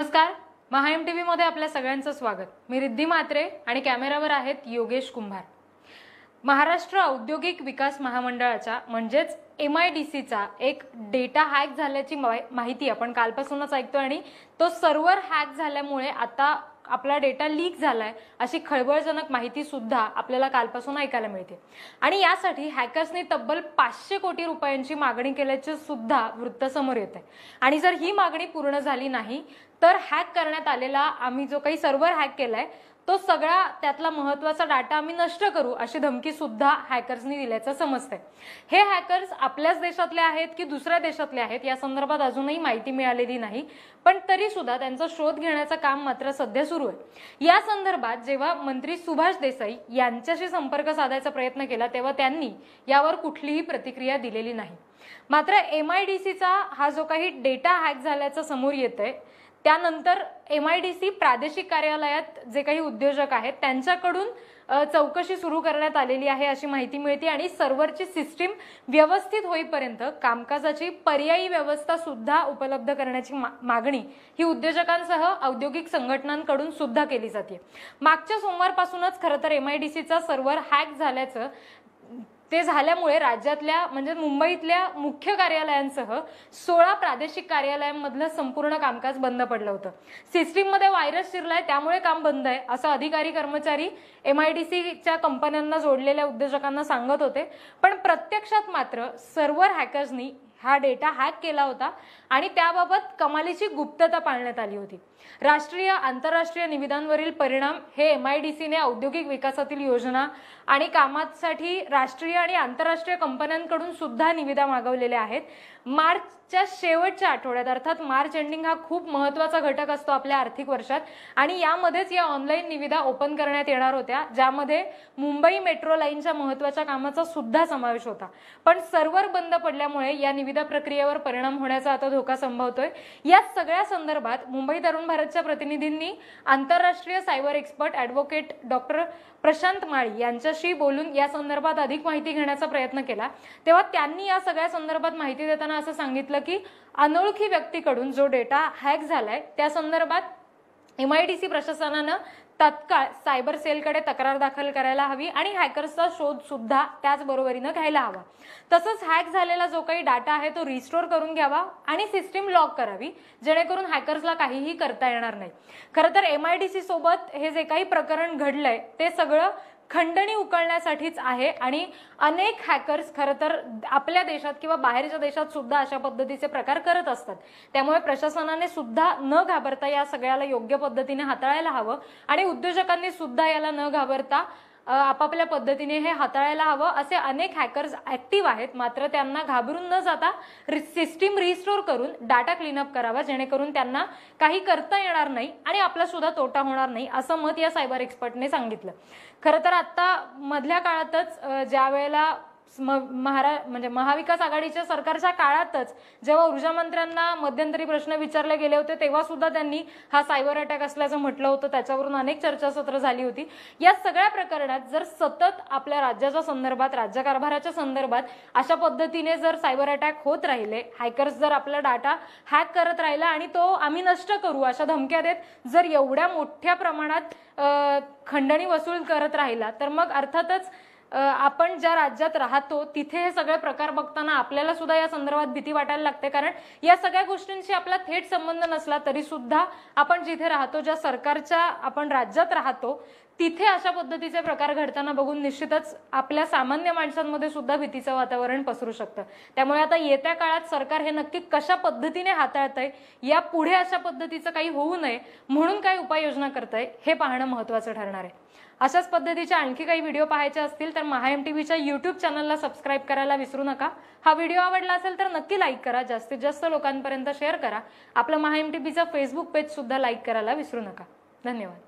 नमस्कार महाएम टी व्हीमध्ये आपल्या सगळ्यांचं स्वागत मी रिद्धी मात्रे आणि कॅमेरावर आहेत योगेश कुंभार महाराष्ट्र औद्योगिक विकास महामंडळाच्या म्हणजेच एम आय डी सीचा एक डेटा हॅक झाल्याची माहिती आपण कालपासूनच ऐकतो आणि तो सर्व्हर हॅक झाल्यामुळे आता आपला डेटा लीक झालाय अशी खळबळजनक माहिती सुद्धा आपल्याला कालपासून ऐकायला मिळते आणि यासाठी हॅकर्सने तब्बल पाचशे कोटी रुपयांची मागणी केल्याचे सुद्धा वृत्त समोर येत आहे आणि जर ही मागणी पूर्ण झाली नाही तर हॅक करण्यात आलेला आम्ही जो काही सर्व्हर हॅक केलाय तो सगळा त्यातला महत्वाचा डाटा आम्ही नष्ट करू अशी धमकी सुद्धा हॅकर्सनी दिल्याचं समजतंय हे हॅकर्स आपल्याच देशातले आहेत की दुसऱ्या देशातले आहेत या संदर्भात अजूनही माहिती मिळालेली नाही पण तरी सुद्धा त्यांचा शोध घेण्याचं काम मात्र सध्या सुरू आहे या संदर्भात जेव्हा मंत्री सुभाष देसाई यांच्याशी संपर्क साधायचा प्रयत्न केला तेव्हा त्यांनी यावर कुठलीही प्रतिक्रिया दिलेली नाही मात्र एम हा जो काही डेटा हॅक झाल्याचं समोर येत त्यानंतर एम आय डी सी प्रादेशिक कार्यालयात जे काही उद्योजक आहेत त्यांच्याकडून चौकशी सुरू करण्यात आलेली आहे अशी माहिती मिळते आणि सर्व्हरची सिस्टीम व्यवस्थित होईपर्यंत कामकाजाची पर्यायी व्यवस्था सुद्धा उपलब्ध करण्याची मागणी ही उद्योजकांसह औद्योगिक संघटनांकडून सुद्धा केली जाते मागच्या सोमवारपासूनच खरं तर एम आय डी सीचा सर्व्हर हॅक झाल्याचं ते झाल्यामुळे राज्यातल्या म्हणजे मुंबईतल्या मुख्य कार्यालयांसह सोळा प्रादेशिक कार्यालयांमधलं संपूर्ण कामकाज बंद पडलं होतं सिस्टीममध्ये व्हायरस शिरलाय त्यामुळे काम बंद आहे असं अधिकारी कर्मचारी एम आय सीच्या कंपन्यांना जोडलेल्या उद्योजकांना सांगत होते पण प्रत्यक्षात मात्र सर्व्हर हॅकर्सनी हा डेटा हॅक केला होता आणि त्याबाबत कमालीची गुप्तता पाळण्यात आली होती राष्ट्रीय आंतरराष्ट्रीय निविदांवरील परिणाम हे एम आय डी सीने औद्योगिक विकासातील योजना आणि कामासाठी राष्ट्रीय आणि आंतरराष्ट्रीय कंपन्यांकडून सुद्धा निविदा मागवलेल्या आहेत मार्च च्या शेवटच्या आठवड्यात अर्थात मार्च एंडिंग हा खूप महत्वाचा घटक असतो आपल्या आर्थिक वर्षात आणि यामध्येच या ऑनलाईन निविदा ओपन करण्यात येणार होत्या ज्यामध्ये मुंबई मेट्रो लाईनच्या महत्वाच्या कामाचा सुद्धा समावेश होता पण सर्व्हर बंद पडल्यामुळे या निविदा प्रक्रियेवर परिणाम होण्याचा आता धोका संभवतोय या सगळ्या संदर्भात मुंबई तरुण भारतच्या प्रतिनिधींनी आंतरराष्ट्रीय cyber expert advocate doctor Prashant Mali यांच्याशी बोलून या संदर्भात अधिक माहिती घेण्याचा प्रयत्न केला तेव्हा त्यांनी या सगळ्या संदर्भात माहिती देताना असं सांगितलं की अनोळखी व्यक्तीकडून जो डेटा हॅक झालाय त्या संदर्भात एम आय डी सी प्रशासनानं तत्काळ सायबर सेलकडे तक्रार दाखल करायला हवी आणि हॅकर्सचा शोध सुद्धा त्याचबरोबरीनं घ्यायला हवा तसंच हॅक झालेला जो काही डाटा आहे तो रिस्टोर करून घ्यावा आणि सिस्टीम लॉक करावी जेणेकरून हॅकर्सला काहीही करता येणार नाही खरं तर एम आय डी सी सोबत हे जे काही प्रकरण घडलंय ते सगळं खंडणी उकळण्यासाठीच आहे आणि अनेक हॅकर्स खरं तर आपल्या देशात किंवा बाहेरच्या देशात सुद्धा अशा पद्धतीचे प्रकार करत असतात त्यामुळे प्रशासनाने सुद्धा न घाबरता या सगळ्याला योग्य पद्धतीने हाताळायला हवं आणि उद्योजकांनी सुद्धा याला न घाबरता आपापल्या पद्धतीने हे हाताळायला हवं असे अनेक हॅकर्स ऍक्टिव्ह आहेत मात्र त्यांना घाबरून न जाता सिस्टीम रिस्टोर करून डाटा क्लीनअप करावा जेणेकरून त्यांना काही करता येणार नाही आणि आपला सुद्धा तोटा होणार नाही असं मत या सायबर एक्सपर्टने सांगितलं खरं तर आत्ता मधल्या काळातच ज्या वेळेला महारा म्हणजे महाविकास आघाडीच्या सरकारच्या काळातच जेव्हा ऊर्जा मंत्र्यांना मध्यंतरी प्रश्न विचारले गेले होते तेव्हा सुद्धा त्यांनी हा सायबर अटॅक असल्याचं म्हटलं होतं त्याच्यावरून अनेक चर्चासत्र झाली होती या सगळ्या प्रकरणात जर सतत आपल्या राज्याच्या संदर्भात राज्यकारभाराच्या संदर्भात अशा पद्धतीने जर सायबर अटॅक होत राहिले हॅकर्स जर आपला डाटा हॅक करत राहिला आणि तो आम्ही नष्ट करू अशा धमक्या देत जर एवढ्या मोठ्या प्रमाणात खंडणी वसूल करत राहिला तर मग अर्थातच आपण ज्या राज्यात राहतो तिथे हे सगळे प्रकार बघताना आपल्याला सुद्धा या संदर्भात भीती वाटायला लागते कारण या सगळ्या गोष्टींशी आपला थेट संबंध नसला तरी सुद्धा आपण जिथे राहतो ज्या सरकारच्या आपण राज्यात राहतो तिथे अशा पद्धतीचे प्रकार घडताना बघून निश्चितच आपल्या सामान्य माणसांमध्ये सुद्धा भीतीचं वातावरण पसरू शकतं त्यामुळे आता येत्या काळात सरकार हे नक्की कशा पद्धतीने हाताळत आहे या पुढे अशा पद्धतीचं काही होऊ नये म्हणून काय उपाययोजना करत आहे हे पाहणं महत्वाचं ठरणार आहे अशाच पद्धतीचे आणखी काही व्हिडिओ पाहायचे असतील तर महा एम टी व्हीच्या यूट्यूब चॅनलला सबस्क्राईब करायला विसरू नका हा व्हिडिओ आवडला असेल तर नक्की लाईक करा जास्तीत जास्त लोकांपर्यंत शेअर करा आपलं महा एम टी व्हीचं फेसबुक पेज सुद्धा लाईक करायला विसरू नका धन्यवाद